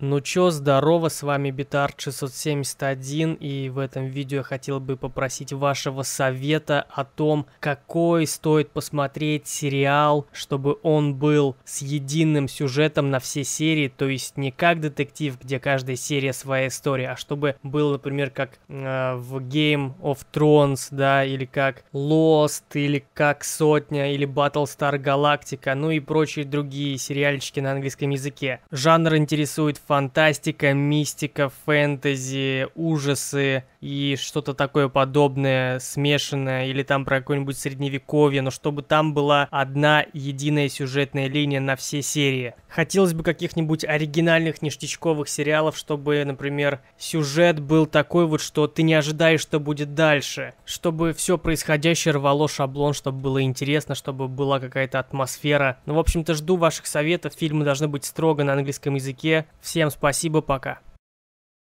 Ну чё, здорово, с вами Битар 671 и в этом видео я хотел бы попросить вашего совета о том, какой стоит посмотреть сериал, чтобы он был с единым сюжетом на все серии, то есть не как детектив, где каждая серия своя история, а чтобы был, например, как э, в Game of Thrones, да, или как Lost, или как Сотня, или Battlestar Galactica, ну и прочие другие сериальчики на английском языке. Жанр интересует фантастика, мистика, фэнтези, ужасы и что-то такое подобное, смешанное, или там про какое-нибудь средневековье, но чтобы там была одна единая сюжетная линия на все серии. Хотелось бы каких-нибудь оригинальных ништячковых сериалов, чтобы, например, сюжет был такой вот, что ты не ожидаешь, что будет дальше, чтобы все происходящее рвало шаблон, чтобы было интересно, чтобы была какая-то атмосфера. Ну, в общем-то, жду ваших советов. Фильмы должны быть строго на английском языке. Все Всем спасибо, пока.